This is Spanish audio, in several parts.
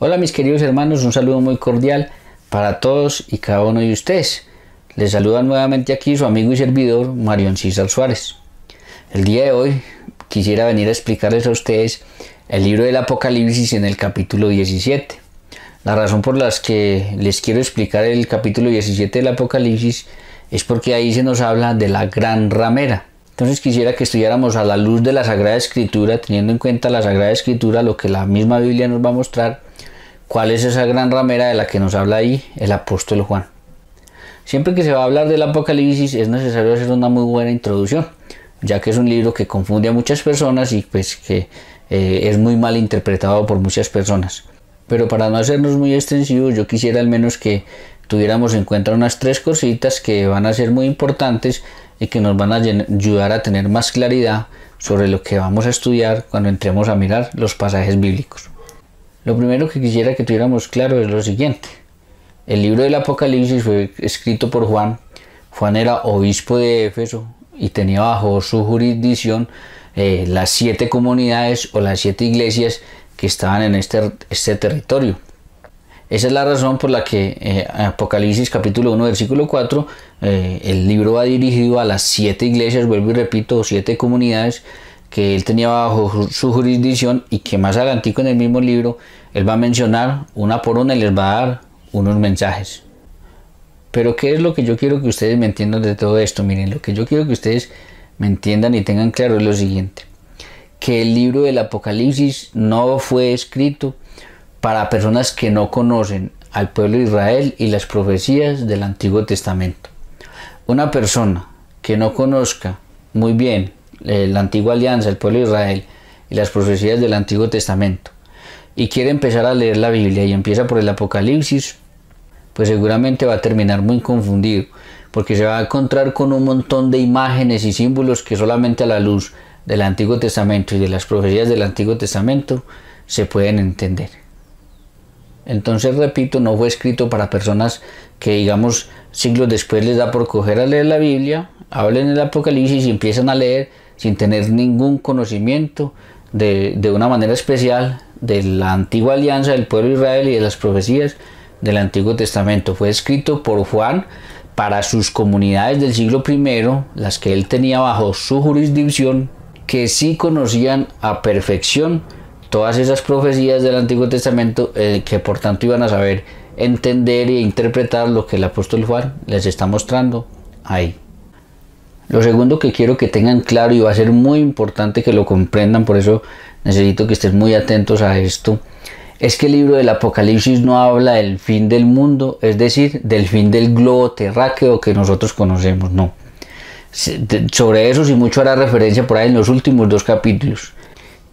Hola mis queridos hermanos, un saludo muy cordial para todos y cada uno de ustedes. Les saluda nuevamente aquí su amigo y servidor Marion Cisal Suárez. El día de hoy quisiera venir a explicarles a ustedes el libro del Apocalipsis en el capítulo 17. La razón por la que les quiero explicar el capítulo 17 del Apocalipsis es porque ahí se nos habla de la gran ramera. Entonces quisiera que estudiáramos a la luz de la Sagrada Escritura, teniendo en cuenta la Sagrada Escritura, lo que la misma Biblia nos va a mostrar, ¿Cuál es esa gran ramera de la que nos habla ahí el apóstol Juan? Siempre que se va a hablar del Apocalipsis es necesario hacer una muy buena introducción, ya que es un libro que confunde a muchas personas y pues que eh, es muy mal interpretado por muchas personas. Pero para no hacernos muy extensivos, yo quisiera al menos que tuviéramos en cuenta unas tres cositas que van a ser muy importantes y que nos van a ayudar a tener más claridad sobre lo que vamos a estudiar cuando entremos a mirar los pasajes bíblicos. Lo primero que quisiera que tuviéramos claro es lo siguiente. El libro del Apocalipsis fue escrito por Juan. Juan era obispo de Éfeso y tenía bajo su jurisdicción eh, las siete comunidades o las siete iglesias que estaban en este, este territorio. Esa es la razón por la que en eh, Apocalipsis capítulo 1 versículo 4, eh, el libro va dirigido a las siete iglesias, vuelvo y repito, siete comunidades que él tenía bajo su jurisdicción y que más adelantico en el mismo libro él va a mencionar una por una y les va a dar unos mensajes. Pero ¿qué es lo que yo quiero que ustedes me entiendan de todo esto? Miren, lo que yo quiero que ustedes me entiendan y tengan claro es lo siguiente. Que el libro del Apocalipsis no fue escrito para personas que no conocen al pueblo de Israel y las profecías del Antiguo Testamento. Una persona que no conozca muy bien la antigua alianza, el pueblo de Israel y las profecías del Antiguo Testamento y quiere empezar a leer la Biblia y empieza por el Apocalipsis, pues seguramente va a terminar muy confundido porque se va a encontrar con un montón de imágenes y símbolos que solamente a la luz del Antiguo Testamento y de las profecías del Antiguo Testamento se pueden entender. Entonces, repito, no fue escrito para personas que, digamos, siglos después les da por coger a leer la Biblia, hablen el Apocalipsis y empiezan a leer sin tener ningún conocimiento de, una manera especial de la antigua alianza del pueblo de Israel y de las profecías del Antiguo Testamento. Fue escrito por Juan para sus comunidades del siglo I, las que él tenía bajo su jurisdicción, que sí conocían a perfección todas esas profecías del Antiguo Testamento, eh, que por tanto iban a saber entender e interpretar lo que el apóstol Juan les está mostrando ahí. Lo segundo que quiero que tengan claro y va a ser muy importante que lo comprendan, por eso necesito que estén muy atentos a esto, es que el libro del Apocalipsis no habla del fin del mundo, es decir, del fin del globo terráqueo que nosotros conocemos, no. Sobre eso, sí mucho hará referencia por ahí en los últimos dos capítulos.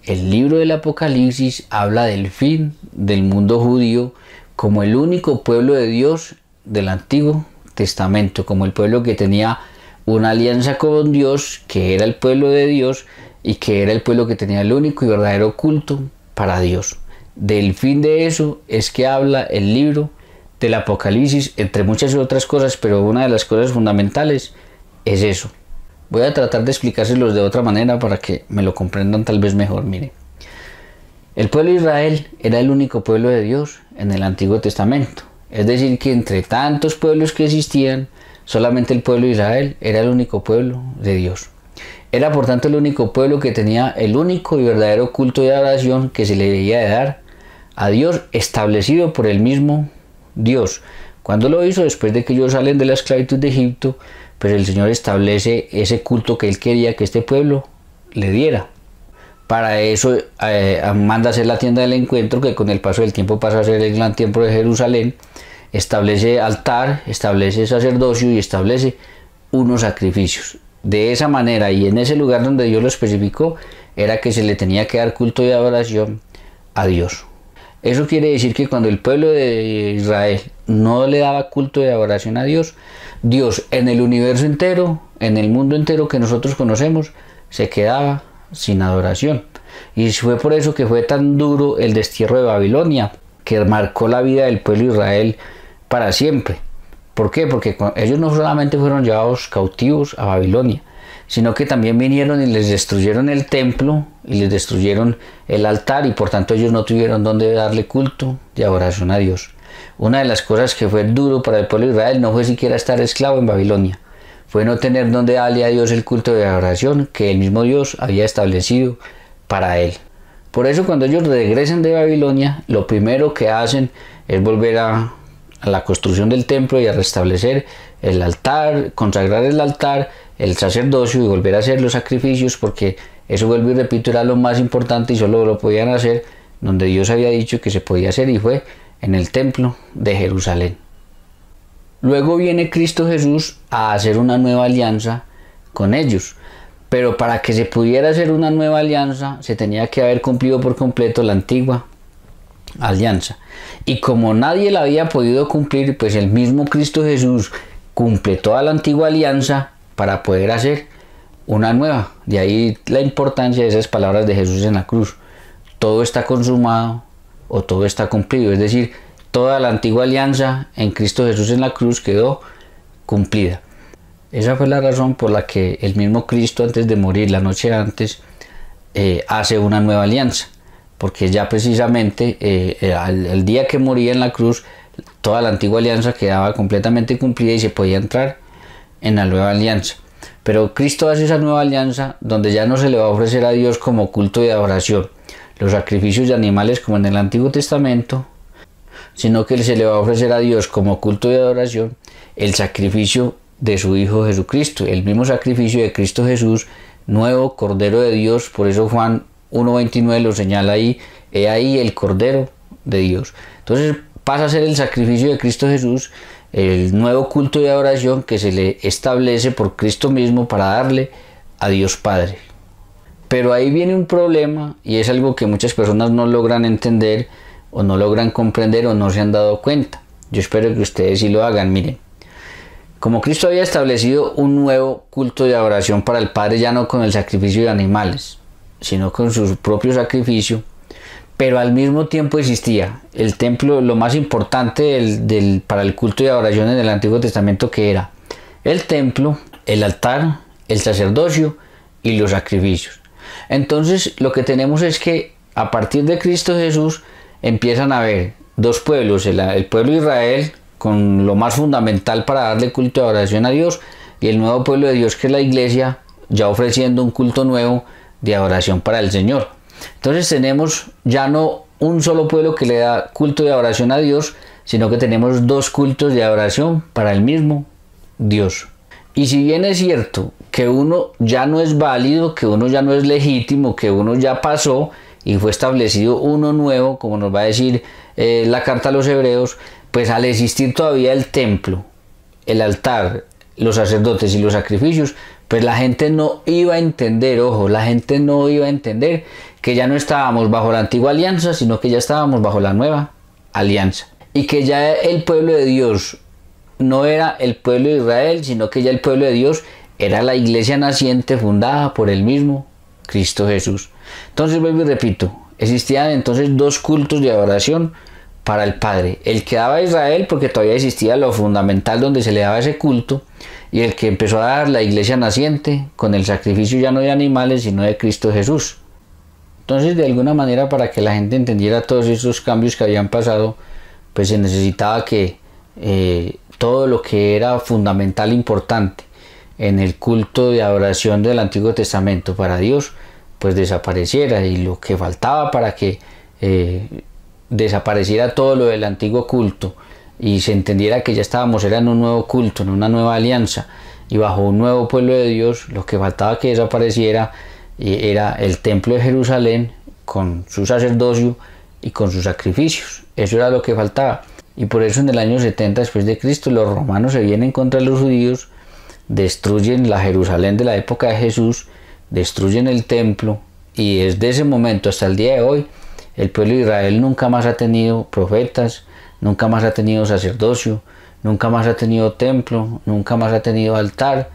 El libro del Apocalipsis habla del fin del mundo judío como el único pueblo de Dios del Antiguo Testamento, como el pueblo que tenía una alianza con Dios, que era el pueblo de Dios y que era el pueblo que tenía el único y verdadero culto para Dios. Del fin de eso es que habla el libro del Apocalipsis, entre muchas otras cosas, pero una de las cosas fundamentales es eso. Voy a tratar de explicárselos de otra manera para que me lo comprendan tal vez mejor. Mire, el pueblo de Israel era el único pueblo de Dios en el Antiguo Testamento. Es decir, que entre tantos pueblos que existían, Solamente el pueblo de Israel era el único pueblo de Dios. Era por tanto el único pueblo que tenía el único y verdadero culto de adoración que se le debía dar a Dios establecido por el mismo Dios. Cuando lo hizo, después de que ellos salen de la esclavitud de Egipto, pues el Señor establece ese culto que Él quería que este pueblo le diera. Para eso eh, manda a hacer la tienda del encuentro, que con el paso del tiempo pasa a ser el gran templo de Jerusalén, establece altar, establece sacerdocio y establece unos sacrificios. De esa manera y en ese lugar donde Dios lo especificó, era que se le tenía que dar culto y adoración a Dios. Eso quiere decir que cuando el pueblo de Israel no le daba culto y adoración a Dios, Dios en el universo entero, en el mundo entero que nosotros conocemos, se quedaba sin adoración. Y fue por eso que fue tan duro el destierro de Babilonia, que marcó la vida del pueblo de Israel para siempre. ¿Por qué? Porque ellos no solamente fueron llevados cautivos a Babilonia, sino que también vinieron y les destruyeron el templo y les destruyeron el altar y por tanto ellos no tuvieron donde darle culto de adoración a Dios. Una de las cosas que fue duro para el pueblo de Israel no fue siquiera estar esclavo en Babilonia, fue no tener donde darle a Dios el culto de adoración que el mismo Dios había establecido para él. Por eso cuando ellos regresan de Babilonia, lo primero que hacen es volver a a la construcción del templo y a restablecer el altar, consagrar el altar, el sacerdocio y volver a hacer los sacrificios, porque eso vuelvo y repito era lo más importante y solo lo podían hacer donde Dios había dicho que se podía hacer y fue en el templo de Jerusalén. Luego viene Cristo Jesús a hacer una nueva alianza con ellos. Pero para que se pudiera hacer una nueva alianza se tenía que haber cumplido por completo la antigua alianza. Y como nadie la había podido cumplir, pues el mismo Cristo Jesús cumple toda la antigua alianza para poder hacer una nueva. De ahí la importancia de esas palabras de Jesús en la cruz. Todo está consumado o todo está cumplido. Es decir, toda la antigua alianza en Cristo Jesús en la cruz quedó cumplida. Esa fue la razón por la que el mismo Cristo antes de morir, la noche antes, eh, hace una nueva alianza porque ya precisamente el eh, eh, día que moría en la cruz, toda la antigua alianza quedaba completamente cumplida y se podía entrar en la nueva alianza. Pero Cristo hace esa nueva alianza donde ya no se le va a ofrecer a Dios como culto de adoración los sacrificios de animales como en el Antiguo Testamento, sino que se le va a ofrecer a Dios como culto de adoración el sacrificio de su Hijo Jesucristo, el mismo sacrificio de Cristo Jesús, nuevo Cordero de Dios, por eso Juan 1.29 lo señala ahí, he ahí el Cordero de Dios. Entonces pasa a ser el sacrificio de Cristo Jesús, el nuevo culto de adoración que se le establece por Cristo mismo para darle a Dios Padre. Pero ahí viene un problema y es algo que muchas personas no logran entender o no logran comprender o no se han dado cuenta. Yo espero que ustedes sí lo hagan. Miren, como Cristo había establecido un nuevo culto de adoración para el Padre ya no con el sacrificio de animales, sino con su propio sacrificio, pero al mismo tiempo existía el templo, lo más importante para el culto y adoración en el Antiguo Testamento que era el templo, el altar, el sacerdocio y los sacrificios. Entonces lo que tenemos es que a partir de Cristo Jesús empiezan a haber dos pueblos, el, pueblo de Israel con lo más fundamental para darle culto y adoración a Dios y el nuevo pueblo de Dios que es la iglesia ya ofreciendo un culto nuevo de adoración para el Señor. Entonces tenemos ya no un solo pueblo que le da culto de adoración a Dios, sino que tenemos dos cultos de adoración para el mismo Dios. Y si bien es cierto que uno ya no es válido, que uno ya no es legítimo, que uno ya pasó y fue establecido uno nuevo, como nos va a decir eh, la carta a los hebreos, pues al existir todavía el templo, el altar, los sacerdotes y los sacrificios, pues la gente no iba a entender, ojo, la gente no iba a entender que ya no estábamos bajo la antigua alianza, sino que ya estábamos bajo la nueva alianza. Y que ya el pueblo de Dios no era el pueblo de Israel, sino que ya el pueblo de Dios era la iglesia naciente fundada por el mismo Cristo Jesús. Entonces, repito, existían entonces dos cultos de adoración para el Padre. El que daba a Israel, porque todavía existía lo fundamental donde se le daba ese culto, y el que empezó a dar la iglesia naciente con el sacrificio ya no de animales, sino de Cristo Jesús. Entonces, de alguna manera, para que la gente entendiera todos esos cambios que habían pasado, pues se necesitaba que eh, todo lo que era fundamental, importante en el culto de adoración del Antiguo Testamento para Dios, pues desapareciera y lo que faltaba para que eh, desapareciera todo lo del antiguo culto y se entendiera que ya estábamos era en un nuevo culto, en una nueva alianza y bajo un nuevo pueblo de Dios, lo que faltaba que desapareciera eh, era el templo de Jerusalén con su sacerdocio y con sus sacrificios. Eso era lo que faltaba. Y por eso en el año 70 después de Cristo los romanos se vienen contra los judíos, destruyen la Jerusalén de la época de Jesús, destruyen el templo y desde ese momento hasta el día de hoy el pueblo de Israel nunca más ha tenido profetas, nunca más ha tenido sacerdocio, nunca más ha tenido templo, nunca más ha tenido altar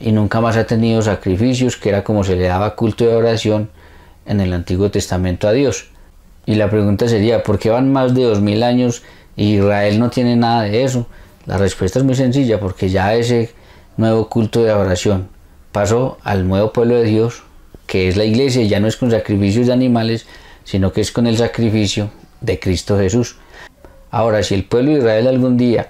y nunca más ha tenido sacrificios, que era como se le daba culto de oración en el Antiguo Testamento a Dios. Y la pregunta sería, ¿por qué van más de dos mil años y Israel no tiene nada de eso? La respuesta es muy sencilla, porque ya ese nuevo culto de oración pasó al nuevo pueblo de Dios, que es la iglesia, y ya no es con sacrificios de animales, sino que es con el sacrificio de Cristo Jesús. Ahora, si el pueblo de Israel algún día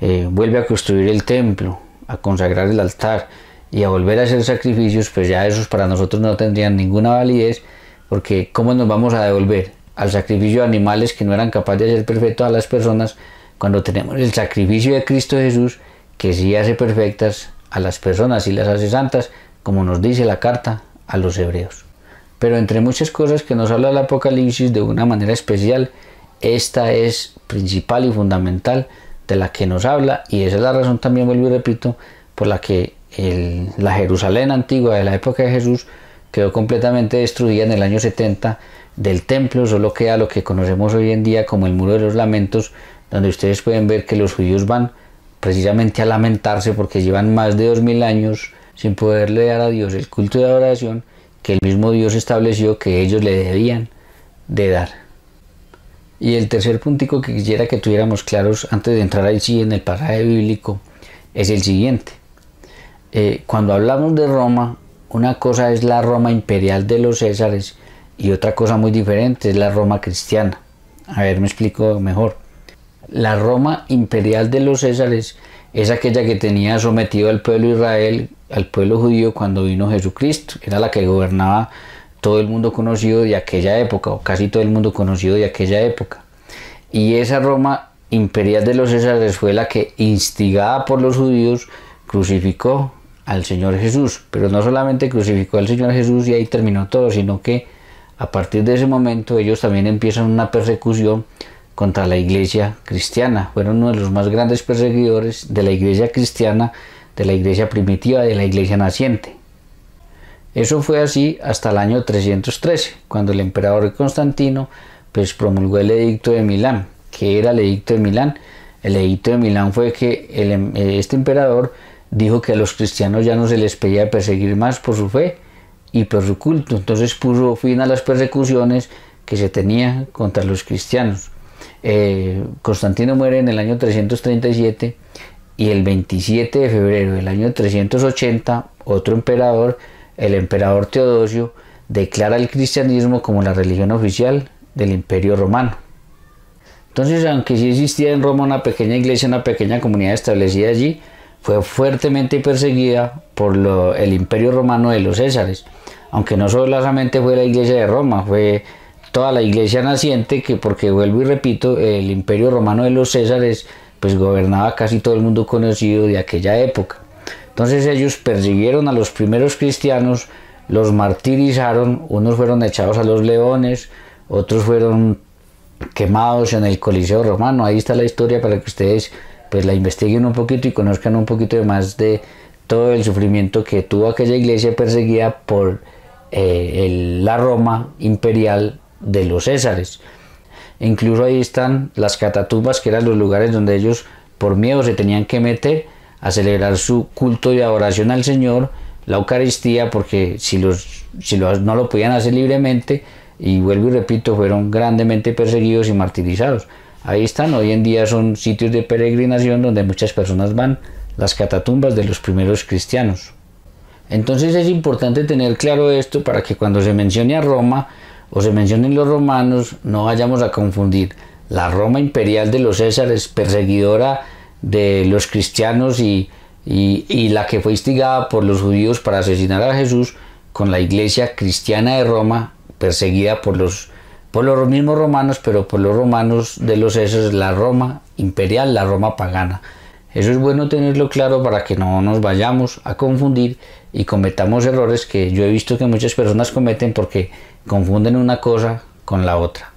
eh, vuelve a construir el templo, a consagrar el altar y a volver a hacer sacrificios, pues ya esos para nosotros no tendrían ninguna validez, porque ¿cómo nos vamos a devolver al sacrificio de animales que no eran capaces de hacer perfecto a las personas cuando tenemos el sacrificio de Cristo Jesús que sí hace perfectas a las personas y las hace santas, como nos dice la carta a los hebreos? Pero entre muchas cosas que nos habla el Apocalipsis de una manera especial, esta es principal y fundamental de la que nos habla y esa es la razón también, vuelvo y repito, por la que la Jerusalén antigua de la época de Jesús quedó completamente destruida en el año 70 del templo, solo queda lo que conocemos hoy en día como el muro de los lamentos, donde ustedes pueden ver que los judíos van precisamente a lamentarse porque llevan más de 2000 años sin poderle dar a Dios el culto de adoración que el mismo Dios estableció que ellos le debían de dar. Y el tercer puntico que quisiera que tuviéramos claros antes de entrar ahí sí en el pasaje bíblico es el siguiente. Eh, cuando hablamos de Roma, una cosa es la Roma imperial de los Césares y otra cosa muy diferente es la Roma cristiana. A ver, me explico mejor. La Roma imperial de los Césares es aquella que tenía sometido al pueblo Israel, al pueblo judío cuando vino Jesucristo. Era la que gobernaba todo el mundo conocido de aquella época, o casi todo el mundo conocido de aquella época. Y esa Roma imperial de los Césares fue la que, instigada por los judíos, crucificó al Señor Jesús. Pero no solamente crucificó al Señor Jesús y ahí terminó todo, sino que a partir de ese momento ellos también empiezan una persecución contra la iglesia cristiana. Fueron uno de los más grandes perseguidores de la iglesia cristiana, de la iglesia primitiva, de la iglesia naciente. Eso fue así hasta el año 313, cuando el emperador Constantino pues, promulgó el edicto de Milán. que era el edicto de Milán? El edicto de Milán fue que em-, eh, este emperador dijo que a los cristianos ya no se les pedía perseguir más por su fe y por su culto. Entonces puso fin a las persecuciones que se tenían contra los cristianos. Eh, Constantino muere en el año 337 y el 27 de febrero del año 380 otro emperador el emperador Teodosio declara el cristianismo como la religión oficial del imperio romano. Entonces, aunque sí existía en Roma una pequeña iglesia, una pequeña comunidad establecida allí, fue fuertemente perseguida por el imperio romano de los Césares, aunque no solamente fue la iglesia de Roma, fue toda la iglesia naciente que porque vuelvo y repito, el imperio romano de los Césares pues gobernaba casi todo el mundo conocido de aquella época. Entonces ellos persiguieron a los primeros cristianos, los martirizaron, unos fueron echados a los leones, otros fueron quemados en el Coliseo Romano. Ahí está la historia para que ustedes pues la investiguen un poquito y conozcan un poquito de más de todo el sufrimiento que tuvo aquella iglesia perseguida por eh, la Roma imperial de los Césares. Incluso ahí están las catatumbas que eran los lugares donde ellos por miedo se tenían que meter a celebrar su culto de adoración al Señor, la Eucaristía, porque si, los, si no lo podían hacer libremente, y vuelvo y repito, fueron grandemente perseguidos y martirizados. Ahí están, hoy en día son sitios de peregrinación donde muchas personas van, las catatumbas de los primeros cristianos. Entonces es importante tener claro esto para que cuando se mencione a Roma o se mencionen los romanos, no vayamos a confundir la Roma imperial de los Césares, perseguidora de los cristianos y, la que fue instigada por los judíos para asesinar a Jesús con la iglesia cristiana de Roma, perseguida por los, por los mismos romanos, pero por los romanos de los esos, la Roma imperial, la Roma pagana. Eso es bueno tenerlo claro para que no nos vayamos a confundir y cometamos errores que yo he visto que muchas personas cometen porque confunden una cosa con la otra.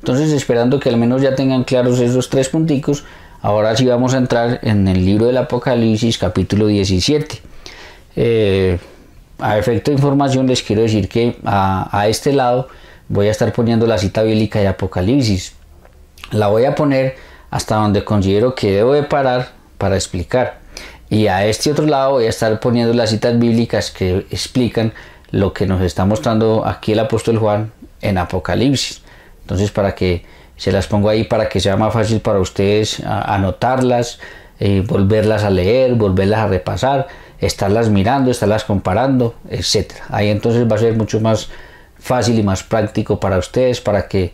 Entonces, esperando que al menos ya tengan claros esos tres punticos, Ahora sí vamos a entrar en el libro del Apocalipsis capítulo 17. Eh, a efecto de información les quiero decir que a, a, este lado voy a estar poniendo la cita bíblica de Apocalipsis. La voy a poner hasta donde considero que debo de parar para explicar. Y a este otro lado voy a estar poniendo las citas bíblicas que explican lo que nos está mostrando aquí el apóstol Juan en Apocalipsis. Entonces para que se las pongo ahí para que sea más fácil para ustedes anotarlas, eh, volverlas a leer, volverlas a repasar, estarlas mirando, estarlas comparando, etcétera. Ahí entonces va a ser mucho más fácil y más práctico para ustedes, para que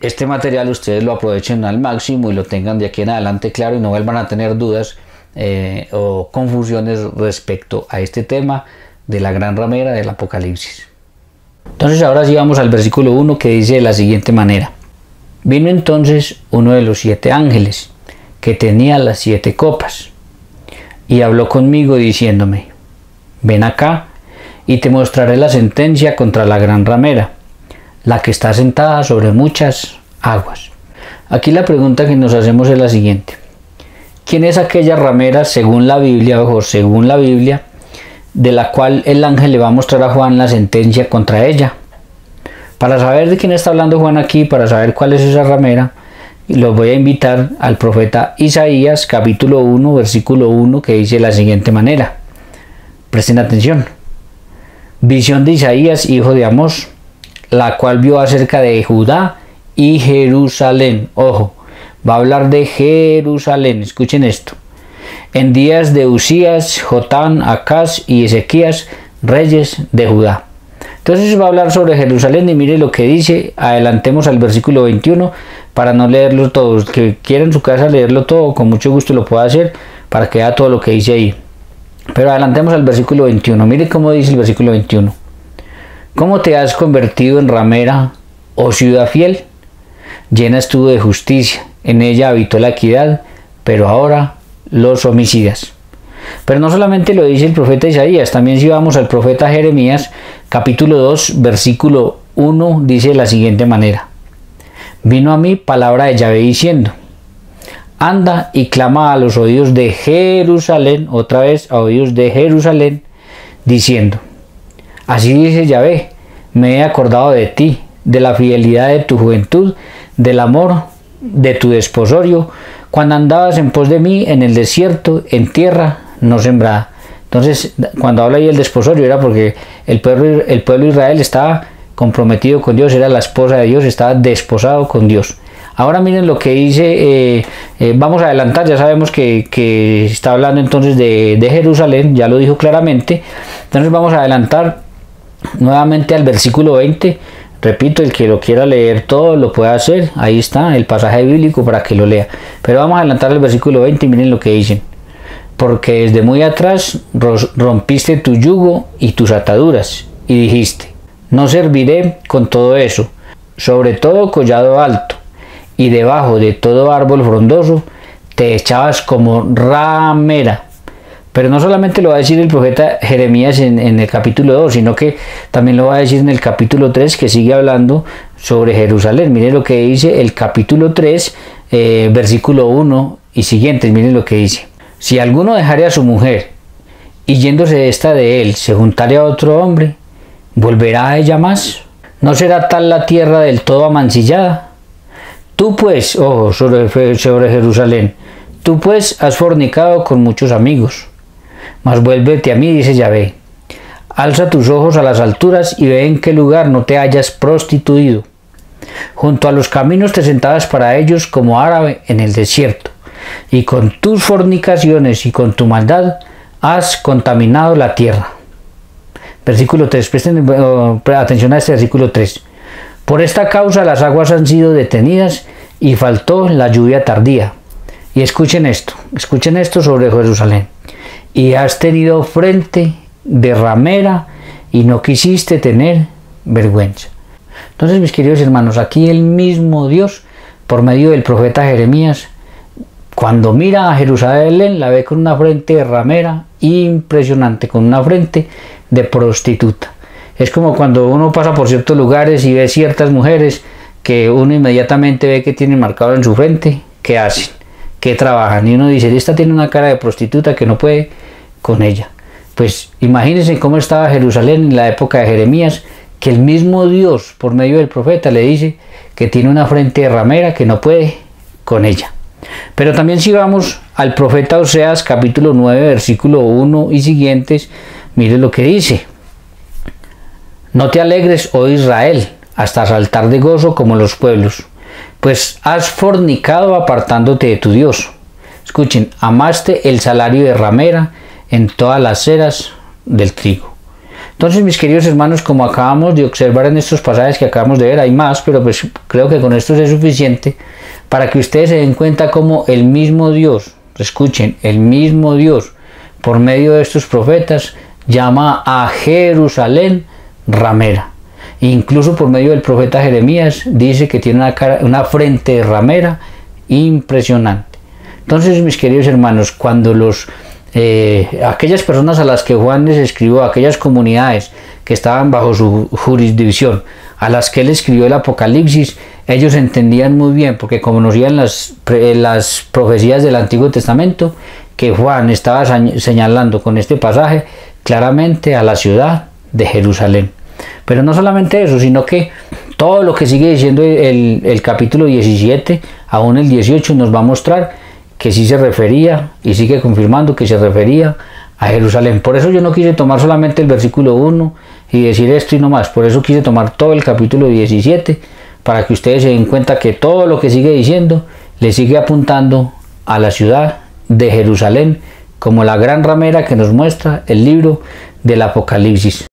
este material ustedes lo aprovechen al máximo y lo tengan de aquí en adelante claro y no vuelvan a tener dudas eh, o confusiones respecto a este tema de la gran ramera del Apocalipsis. Entonces ahora sí vamos al versículo 1 que dice de la siguiente manera. Vino entonces uno de los siete ángeles, que tenía las siete copas, y habló conmigo diciéndome, ven acá, y te mostraré la sentencia contra la gran ramera, la que está sentada sobre muchas aguas. Aquí la pregunta que nos hacemos es la siguiente. ¿Quién es aquella ramera según la Biblia o según la Biblia de la cual el ángel le va a mostrar a Juan la sentencia contra ella? Para saber de quién está hablando Juan aquí, para saber cuál es esa ramera, los voy a invitar al profeta Isaías capítulo 1, versículo 1, que dice de la siguiente manera. Presten atención. Visión de Isaías, hijo de Amós, la cual vio acerca de Judá y Jerusalén. Ojo, va a hablar de Jerusalén. Escuchen esto. En días de Usías, Jotán, Acaz y Ezequías, reyes de Judá. Entonces va a hablar sobre Jerusalén y mire lo que dice, adelantemos al versículo 21 para no leerlo todo. que quiera en su casa leerlo todo, con mucho gusto lo puede hacer para que vea todo lo que dice ahí. Pero adelantemos al versículo 21. Mire cómo dice el versículo 21. ¿Cómo te has convertido en ramera, o oh ciudad fiel? Llena estuvo de justicia, en ella habitó la equidad, pero ahora los homicidas. Pero no solamente lo dice el profeta Isaías, también si vamos al profeta Jeremías, capítulo 2, versículo 1 dice de la siguiente manera. Vino a mí palabra de Yahvé diciendo, anda y clama a los oídos de Jerusalén, otra vez a oídos de Jerusalén, diciendo, así dice Yahvé, me he acordado de ti, de la fidelidad de tu juventud, del amor de tu desposorio, cuando andabas en pos de mí en el desierto, en tierra no sembrada entonces, cuando habla ahí el desposorio era porque el pueblo, el Israel estaba comprometido con Dios, era la esposa de Dios, estaba desposado con Dios. Ahora miren lo que dice, eh, eh, vamos a adelantar, ya sabemos que, está hablando entonces de, de, Jerusalén, ya lo dijo claramente, entonces vamos a adelantar nuevamente al versículo 20, repito, el que lo quiera leer todo lo puede hacer, ahí está el pasaje bíblico para que lo lea, pero vamos a adelantar al versículo 20 y miren lo que dicen porque desde muy atrás rompiste tu yugo y tus ataduras, y dijiste, no serviré con todo eso, sobre todo collado alto, y debajo de todo árbol frondoso te echabas como ramera. Pero no solamente lo va a decir el profeta Jeremías en, el capítulo 2, sino que también lo va a decir en el capítulo 3, que sigue hablando sobre Jerusalén. Miren lo que dice el capítulo 3, eh, versículo 1 y siguientes, miren lo que dice. Si alguno dejare a su mujer, y yéndose esta de él, se juntare a otro hombre, ¿volverá a ella más? ¿No será tal la tierra del todo amancillada? Tú pues, oh, sobre, sobre Jerusalén, tú pues has fornicado con muchos amigos. Mas vuélvete a mí, dice Yahvé. Alza tus ojos a las alturas y ve en qué lugar no te hayas prostituido. Junto a los caminos te sentabas para ellos como árabe en el desierto y con tus fornicaciones y con tu maldad has contaminado la tierra. Versículo 3, presten eh, atención a este versículo 3. Por esta causa las aguas han sido detenidas y faltó la lluvia tardía. Y escuchen esto, escuchen esto sobre Jerusalén. Y has tenido frente de ramera y no quisiste tener vergüenza. Entonces, mis queridos hermanos, aquí el mismo Dios, por medio del profeta Jeremías, cuando mira a Jerusalén la ve con una frente de ramera impresionante, con una frente de prostituta. Es como cuando uno pasa por ciertos lugares y ve ciertas mujeres que uno inmediatamente ve que tienen marcado en su frente qué hacen, qué trabajan. Y uno dice, esta tiene una cara de prostituta que no puede con ella. Pues imagínense cómo estaba Jerusalén en la época de Jeremías, que el mismo Dios, por medio del profeta, le dice que tiene una frente de ramera que no puede con ella. Pero también si vamos al profeta Oseas capítulo 9 versículo 1 y siguientes, mire lo que dice. No te alegres, oh Israel, hasta saltar de gozo como los pueblos, pues has fornicado apartándote de tu Dios. Escuchen, amaste el salario de ramera en todas las ceras del trigo. Entonces, mis queridos hermanos, como acabamos de observar en estos pasajes que acabamos de ver, hay más, pero pues creo que con esto es suficiente para que ustedes se den cuenta como el mismo Dios, escuchen, el mismo Dios, por medio de estos profetas, llama a Jerusalén ramera. Incluso por medio del profeta Jeremías dice que tiene una, una frente ramera impresionante. Entonces, mis queridos hermanos, cuando los eh, aquellas personas a las que Juan les escribió, aquellas comunidades que estaban bajo su jurisdicción, a las que él escribió el Apocalipsis, ellos entendían muy bien, porque conocían las, las profecías del Antiguo Testamento, que Juan estaba señalando con este pasaje claramente a la ciudad de Jerusalén. Pero no solamente eso, sino que todo lo que sigue diciendo el, el capítulo 17, aún el 18, nos va a mostrar que sí se refería y sigue confirmando que se refería a Jerusalén. Por eso yo no quise tomar solamente el versículo 1 y decir esto y no más. Por eso quise tomar todo el capítulo 17 para que ustedes se den cuenta que todo lo que sigue diciendo le sigue apuntando a la ciudad de Jerusalén como la gran ramera que nos muestra el libro del Apocalipsis.